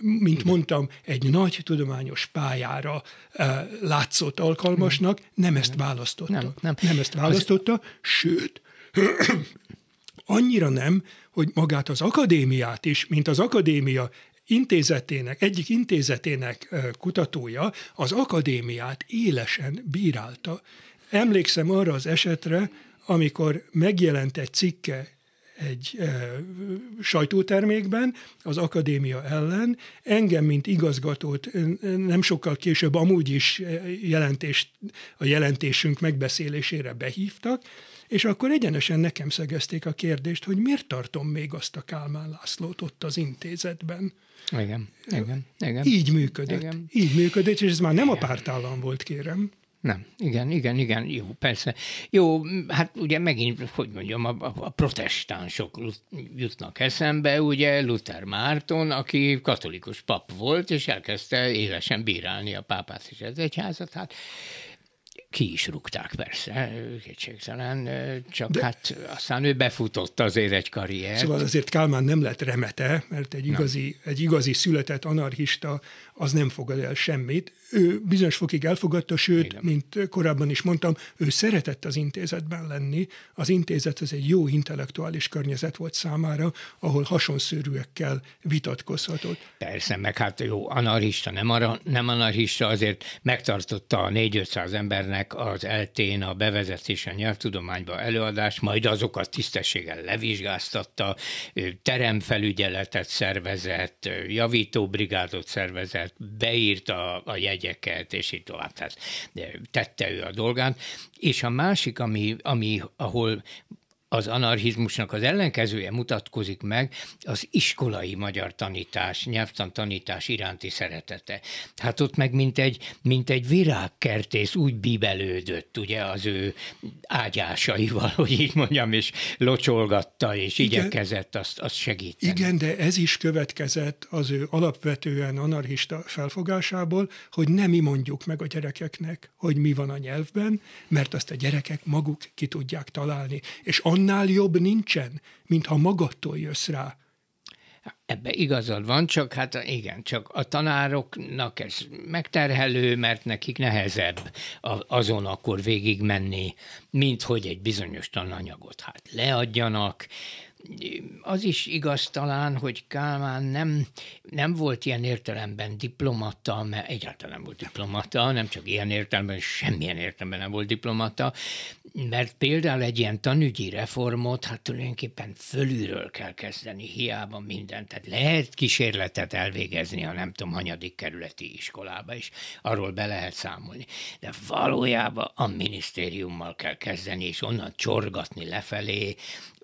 mint mondtam, egy nagy tudományos pályára e, látszott alkalmasnak, nem ezt választotta. Nem, nem. nem ezt választotta, az... sőt, annyira nem, hogy magát az akadémiát is, mint az akadémia intézetének, egyik intézetének kutatója az akadémiát élesen bírálta. Emlékszem arra az esetre, amikor megjelent egy cikke egy e, sajtótermékben az akadémia ellen. Engem, mint igazgatót nem sokkal később amúgy is jelentés, a jelentésünk megbeszélésére behívtak, és akkor egyenesen nekem szegezték a kérdést, hogy miért tartom még azt a Kálmán Lászlót ott az intézetben. Igen, igen, igen. Így működött, igen. így működött, és ez már nem igen. a pártállam volt, kérem. Nem, igen, igen, igen, jó, persze. Jó, hát ugye megint, hogy mondjam, a, a, a protestánsok jutnak eszembe, ugye Luther Márton, aki katolikus pap volt, és elkezdte élesen bírálni a pápát és az egyházat, hát ki is rúgták persze, kétségtelen, csak De... hát aztán ő befutott azért egy karrier. Szóval azért Kálmán nem lett remete, mert egy igazi, egy igazi született anarchista az nem fogad el semmit. Ő bizonyos fokig elfogadta, sőt, Igen. mint korábban is mondtam, ő szeretett az intézetben lenni. Az intézet az egy jó intellektuális környezet volt számára, ahol hasonszörűekkel vitatkozhatott. Persze, meg hát jó, anarchista, nem, ara, nem anarchista, azért megtartotta a 4-500 ember rendszernek az eltén a bevezetés a nyelvtudományba előadás, majd azokat tisztességgel levizsgáztatta, teremfelügyeletet szervezett, javítóbrigádot szervezett, beírta a jegyeket, és így tovább. Tehát tette ő a dolgát, És a másik, ami, ami ahol az anarchizmusnak az ellenkezője mutatkozik meg, az iskolai magyar tanítás, nyelvtan tanítás iránti szeretete. Hát ott meg mint egy, mint egy virágkertész úgy bibelődött, ugye az ő ágyásaival, hogy így mondjam, és locsolgatta, és Igen. igyekezett azt, azt segíteni. Igen, de ez is következett az ő alapvetően anarchista felfogásából, hogy nem mi mondjuk meg a gyerekeknek, hogy mi van a nyelvben, mert azt a gyerekek maguk ki tudják találni. És annak annál jobb nincsen, mintha magadtól jössz rá. Ebbe igazad van, csak hát igen, csak a tanároknak ez megterhelő, mert nekik nehezebb azon akkor végigmenni, mint hogy egy bizonyos tananyagot hát leadjanak, az is igaz talán, hogy Kálmán nem, nem volt ilyen értelemben diplomata, mert egyáltalán nem volt diplomata, nem csak ilyen értelemben, semmilyen értelemben nem volt diplomata, mert például egy ilyen tanügyi reformot, hát tulajdonképpen fölülről kell kezdeni, hiába mindent. Tehát lehet kísérletet elvégezni a nem tudom, hanyadik kerületi iskolába is, arról be lehet számolni. De valójában a minisztériummal kell kezdeni, és onnan csorgatni lefelé,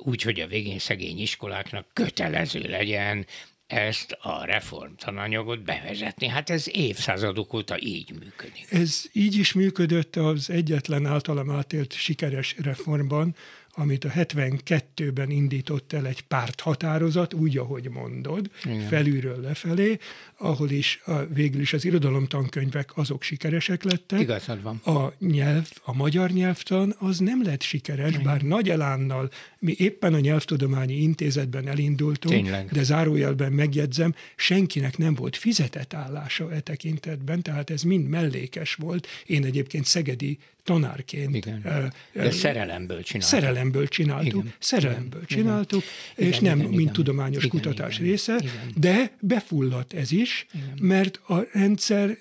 úgy, hogy a végén szegény iskoláknak kötelező legyen ezt a reformtananyagot bevezetni. Hát ez évszázadok óta így működik. Ez így is működött az egyetlen általam átélt sikeres reformban, amit a 72-ben indított el egy párthatározat, úgy, ahogy mondod, Igen. felülről lefelé, ahol is a, végül is az irodalomtankönyvek azok sikeresek lettek. Igazad van. A nyelv, a magyar nyelvtan az nem lett sikeres, Igen. bár nagy elánnal mi éppen a Nyelvtudományi Intézetben elindultunk, Tényleg. de zárójelben megjegyzem, senkinek nem volt fizetett állása e tekintetben, tehát ez mind mellékes volt. Én egyébként szegedi tanárként. Igen. De szerelemből csináltuk. Szerelemből csináltuk, igen. szerelemből csináltuk, igen. és igen, nem igen, mint igen. tudományos igen, kutatás igen, része, igen. de befulladt ez is, igen. mert a rendszer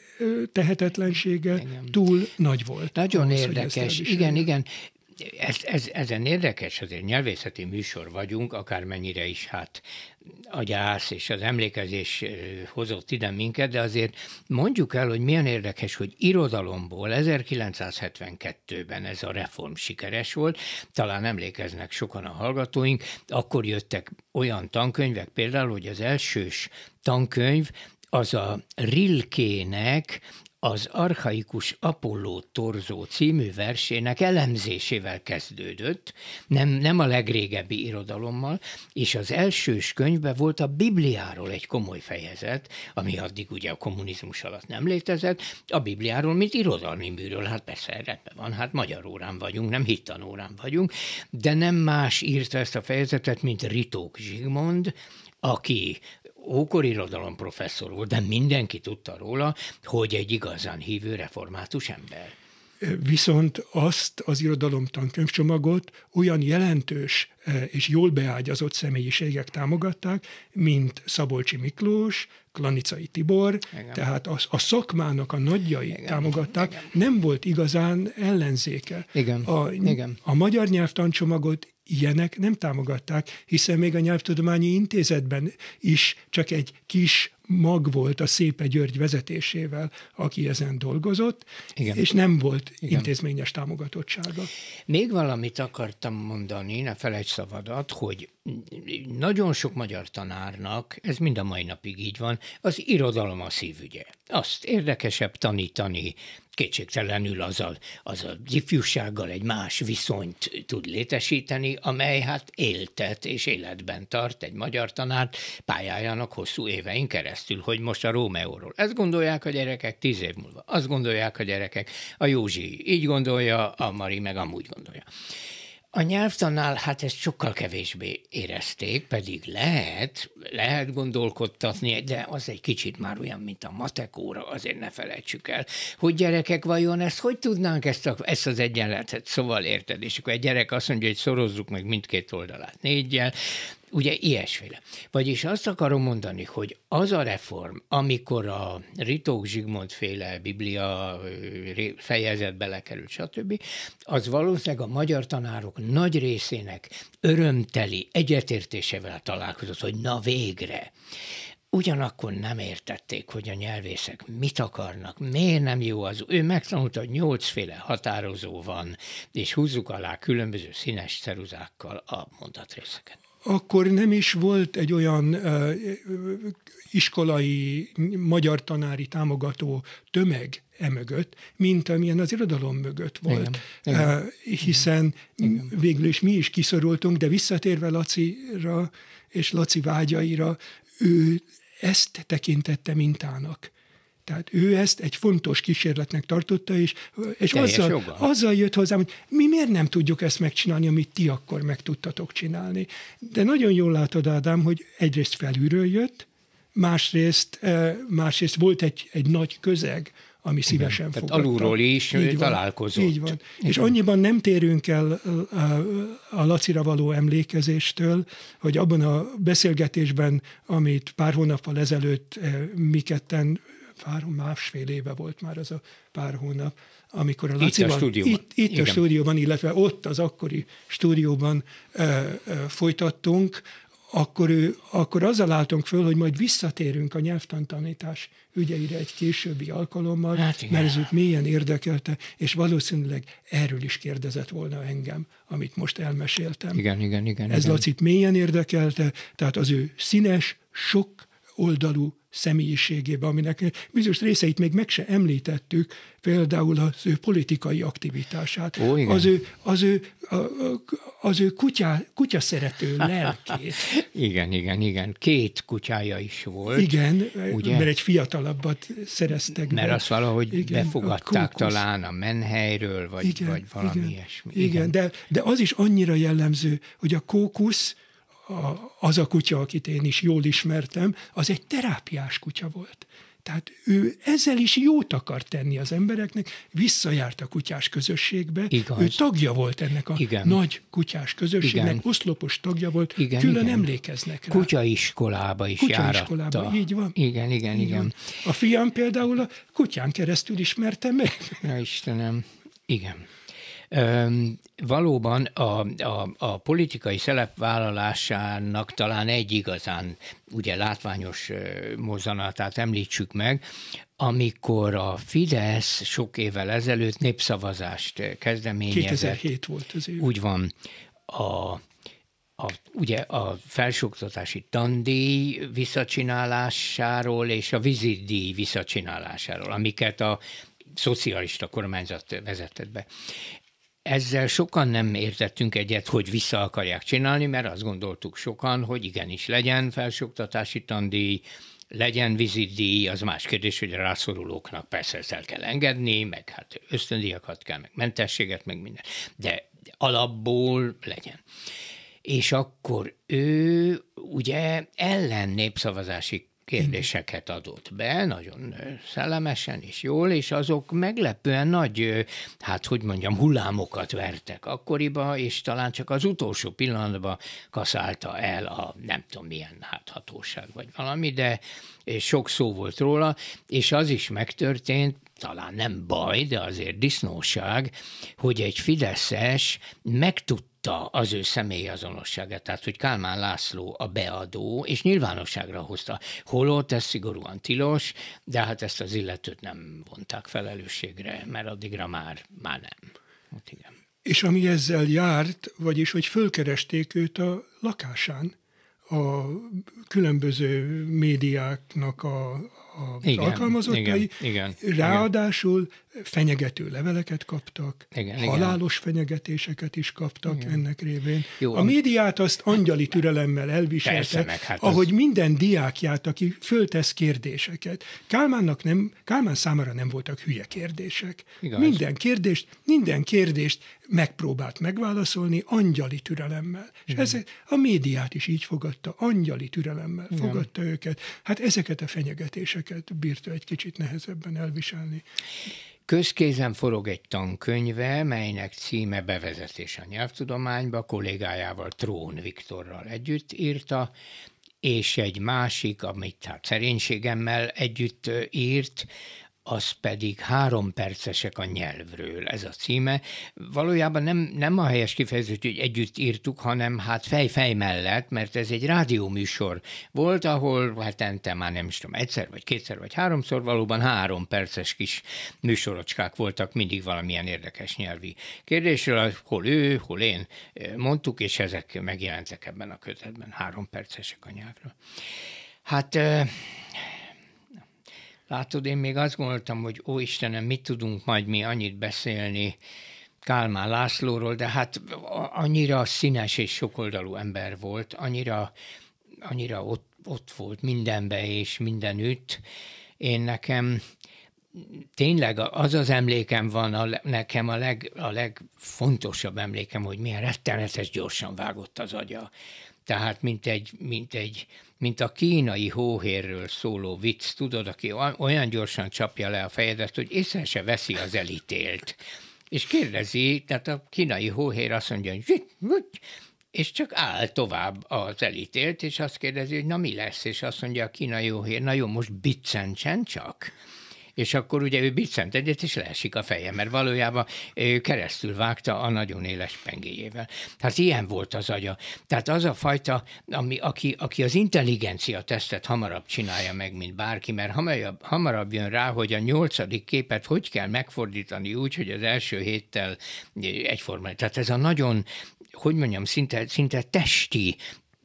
tehetetlensége igen. túl nagy volt. Nagyon ahhoz, érdekes, igen, igen ez, ez, ezen érdekes, azért nyelvészeti műsor vagyunk, akármennyire is hát a és az emlékezés hozott ide minket, de azért mondjuk el, hogy milyen érdekes, hogy irodalomból 1972-ben ez a reform sikeres volt, talán emlékeznek sokan a hallgatóink, akkor jöttek olyan tankönyvek, például, hogy az elsős tankönyv az a Rilkének az archaikus Apolló Torzó című versének elemzésével kezdődött, nem, nem a legrégebbi irodalommal, és az elsős könyvben volt a Bibliáról egy komoly fejezet, ami addig ugye a kommunizmus alatt nem létezett, a Bibliáról, mint irodalmi műről, hát persze rendben van, hát magyar órán vagyunk, nem hittanórán vagyunk, de nem más írta ezt a fejezetet, mint Ritók Zsigmond, aki ókorirodalom professzor volt, de mindenki tudta róla, hogy egy igazán hívő református ember viszont azt az irodalomtankönyvcsomagot olyan jelentős eh, és jól beágyazott személyiségek támogatták, mint Szabolcsi Miklós, Klanicai Tibor, Igen. tehát a, a szakmának a nagyjai Igen. támogatták, Igen. nem volt igazán ellenzéke. Igen. A, Igen. a magyar nyelvtancsomagot ilyenek nem támogatták, hiszen még a nyelvtudományi intézetben is csak egy kis mag volt a Szépe György vezetésével, aki ezen dolgozott, Igen. és nem volt Igen. intézményes támogatottsága. Még valamit akartam mondani, ne felejts szavadat, hogy nagyon sok magyar tanárnak, ez mind a mai napig így van, az irodalom a szívügye. Azt érdekesebb tanítani, kétségtelenül az a, az a ifjúsággal egy más viszonyt tud létesíteni, amely hát éltet és életben tart egy magyar tanárt pályájának hosszú évein keresztül keresztül, hogy most a Rómeóról. Ezt gondolják a gyerekek tíz év múlva. Azt gondolják a gyerekek, a Józsi így gondolja, a Mari meg amúgy gondolja. A nyelvtannál hát ezt sokkal kevésbé érezték, pedig lehet, lehet gondolkodtatni, de az egy kicsit már olyan, mint a matekóra, azért ne felejtsük el, hogy gyerekek vajon ezt, hogy tudnánk ezt, a, ezt az egyenletet, szóval érted, és akkor egy gyerek azt mondja, hogy szorozzuk meg mindkét oldalát négyel, Ugye ilyesféle. Vagyis azt akarom mondani, hogy az a reform, amikor a Ritók Zsigmond féle biblia fejezet belekerült, stb., az valószínűleg a magyar tanárok nagy részének örömteli egyetértésével találkozott, hogy na végre. Ugyanakkor nem értették, hogy a nyelvészek mit akarnak, miért nem jó az. Ő megtanulta, hogy nyolcféle határozó van, és húzzuk alá különböző színes ceruzákkal a mondatrészeket akkor nem is volt egy olyan iskolai, magyar tanári támogató tömeg emögött, mint amilyen az irodalom mögött volt. Igen, igen. Hiszen igen. végül is mi is kiszorultunk, de visszatérve Latzi-ra és Laci vágyaira, ő ezt tekintette mintának tehát ő ezt egy fontos kísérletnek tartotta, és, és azzal, azzal jött hozzám, hogy mi miért nem tudjuk ezt megcsinálni, amit ti akkor meg tudtatok csinálni. De nagyon jól látod, Ádám, hogy egyrészt felülről jött, másrészt, eh, másrészt volt egy, egy nagy közeg, ami szívesen Igen, fogadta. Tehát alulról is így van, találkozott. Így van. Igen. És annyiban nem térünk el a, eh, a Lacira való emlékezéstől, hogy abban a beszélgetésben, amit pár hónappal ezelőtt eh, mi ketten pár, másfél éve volt már az a pár hónap, amikor a Laci itt a stúdióban, itt, itt a stúdióban illetve ott az akkori stúdióban ö, ö, folytattunk, akkor, ő, akkor azzal álltunk föl, hogy majd visszatérünk a nyelvtantanítás ügyeire egy későbbi alkalommal, hát mert ez őt mélyen érdekelte, és valószínűleg erről is kérdezett volna engem, amit most elmeséltem. Igen, igen, igen. Ez igen. Lacit mélyen érdekelte, tehát az ő színes, sok oldalú személyiségébe, aminek bizonyos részeit még meg se említettük, például az ő politikai aktivitását, Ó, igen. az ő, az ő, az ő kutya, kutya szerető lelkét. igen, igen, igen. Két kutyája is volt. Igen, ugye? mert egy fiatalabbat szereztek. Mert be. azt valahogy igen, befogadták a talán a menhelyről, vagy, igen, vagy valami igen, ilyesmi. Igen, igen de, de az is annyira jellemző, hogy a kókusz, a, az a kutya, akit én is jól ismertem, az egy terápiás kutya volt. Tehát ő ezzel is jót akar tenni az embereknek, visszajárt a kutyás közösségbe, igaz. ő tagja volt ennek a igen. nagy kutyás közösségnek, igen. oszlopos tagja volt, igen, külön igen. emlékeznek rá. Kutyaiskolába is Kutyaiskolába, járatta. így van. Igen, igen, így igen. Van. A fiam például a kutyán keresztül ismerte meg. Na Istenem, igen. Valóban a, a, a politikai szerepvállalásának talán egy igazán ugye látványos mozzanatát említsük meg, amikor a Fidesz sok évvel ezelőtt népszavazást kezdeményezett. 2007 volt az év. Úgy van. A, a, ugye a felsőoktatási tandíj visszacsinálásáról és a vizidíj visszacsinálásáról, amiket a szocialista kormányzat vezetett be. Ezzel sokan nem értettünk egyet, hogy vissza akarják csinálni, mert azt gondoltuk sokan, hogy igenis legyen felsőoktatási tandíj, legyen vizitdíj, az más kérdés, hogy a rászorulóknak persze ezt el kell engedni, meg hát ösztöndíjakat kell, meg mentességet, meg minden, de alapból legyen. És akkor ő ugye ellen népszavazási kérdéseket adott be, nagyon szellemesen és jól, és azok meglepően nagy, hát hogy mondjam, hullámokat vertek akkoriba, és talán csak az utolsó pillanatban kaszálta el a nem tudom milyen hát hatóság vagy valami, de sok szó volt róla, és az is megtörtént, talán nem baj, de azért disznóság, hogy egy fideszes megtudta az ő személyazonosságát, tehát hogy Kálmán László a beadó, és nyilvánosságra hozta. Holott ez szigorúan tilos, de hát ezt az illetőt nem vonták felelősségre, mert addigra már, már nem. Hát igen. És ami ezzel járt, vagyis hogy fölkeresték őt a lakásán, a különböző médiáknak a, a igen, alkalmazottai. Igen, igen, Ráadásul igen. fenyegető leveleket kaptak, igen, halálos igen. fenyegetéseket is kaptak igen. ennek révén. Jó, a médiát azt angyali türelemmel elviselte, meg, hát ahogy az... minden diákját, aki föltesz kérdéseket. Kálmánnak nem, Kálmán számára nem voltak hülye kérdések. Igaz. Minden kérdést, minden kérdést megpróbált megválaszolni angyali türelemmel. És ezért a médiát is így fogadta, angyali türelemmel Igen. fogadta őket. Hát ezeket a fenyegetéseket bírta egy kicsit nehezebben elviselni. Közkézen forog egy tankönyve, melynek címe Bevezetés a nyelvtudományba, kollégájával Trón Viktorral együtt írta, és egy másik, amit hát szerénységemmel együtt írt, az pedig három percesek a nyelvről, ez a címe. Valójában nem, nem a helyes kifejezés, hogy együtt írtuk, hanem hát fej-fej mellett, mert ez egy rádióműsor volt, ahol hát ente már nem is tudom, egyszer, vagy kétszer, vagy háromszor, valóban három perces kis műsorocskák voltak mindig valamilyen érdekes nyelvi kérdésről, hol ő, hol én eh, mondtuk, és ezek megjelentek ebben a kötetben, három percesek a nyelvről. Hát eh, Látod, én még azt gondoltam, hogy ó Istenem, mit tudunk majd mi annyit beszélni Kálmán Lászlóról, de hát annyira színes és sokoldalú ember volt, annyira, annyira ott, ott volt mindenbe és mindenütt. Én nekem tényleg az az emlékem van, a, nekem a, leg, a legfontosabb emlékem, hogy milyen rettenetes gyorsan vágott az agya tehát mint egy, mint egy, mint a kínai hóhérről szóló vicc, tudod, aki olyan gyorsan csapja le a fejedet, hogy észre se veszi az elítélt. És kérdezi, tehát a kínai hóhér azt mondja, hogy és csak áll tovább az elítélt, és azt kérdezi, hogy na mi lesz, és azt mondja a kínai hóhér, na jó, most biccentsen csak és akkor ugye ő biccent egyet, és leesik a feje, mert valójában keresztül vágta a nagyon éles pengéjével. Tehát ilyen volt az agya. Tehát az a fajta, ami, aki, aki az intelligencia tesztet hamarabb csinálja meg, mint bárki, mert hamarabb, hamarabb jön rá, hogy a nyolcadik képet hogy kell megfordítani úgy, hogy az első héttel egyformán. Tehát ez a nagyon hogy mondjam, szinte, szinte testi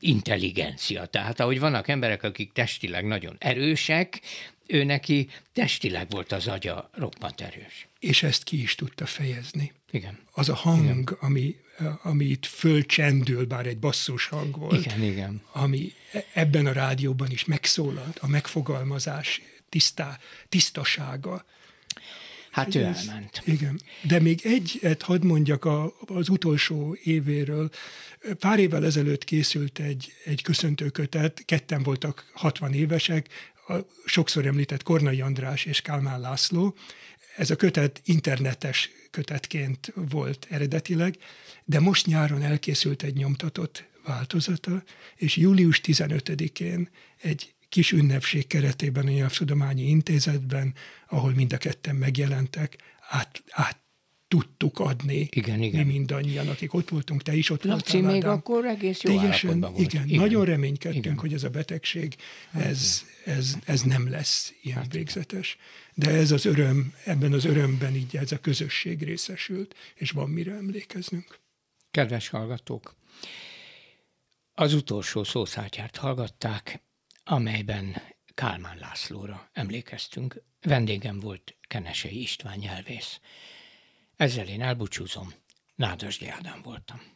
intelligencia. Tehát ahogy vannak emberek, akik testileg nagyon erősek, ő neki testileg volt az agya roppant erős. És ezt ki is tudta fejezni. Igen. Az a hang, igen. ami ami itt fölcsendül, bár egy basszus hang volt, igen, igen. ami e- ebben a rádióban is megszólalt, a megfogalmazás tisztá, tisztasága, Hát ő ez, elment. Igen. De még egyet hadd mondjak a, az utolsó évéről. Pár évvel ezelőtt készült egy, egy köszöntőkötet, ketten voltak 60 évesek, a sokszor említett Kornai András és Kálmán László. Ez a kötet internetes kötetként volt eredetileg, de most nyáron elkészült egy nyomtatott változata, és július 15-én egy kis ünnepség keretében a Nyelvtudományi Intézetben, ahol mind a ketten megjelentek, át, át tudtuk adni. Igen, igen. Mi mindannyian, akik ott voltunk, te is ott voltál, Laci még Adam. akkor egész jó Teljesen, volt. Igen, igen, nagyon reménykedtünk, igen. hogy ez a betegség, hát ez, ez, ez nem lesz ilyen hát, végzetes. De ez az öröm, ebben az örömben így ez a közösség részesült, és van mire emlékeznünk. Kedves hallgatók, az utolsó szószátyát hallgatták, amelyben Kálmán Lászlóra emlékeztünk. Vendégem volt Kenesei István nyelvész. Ezzel én elbúcsúzom. Nádasdi Ádám voltam.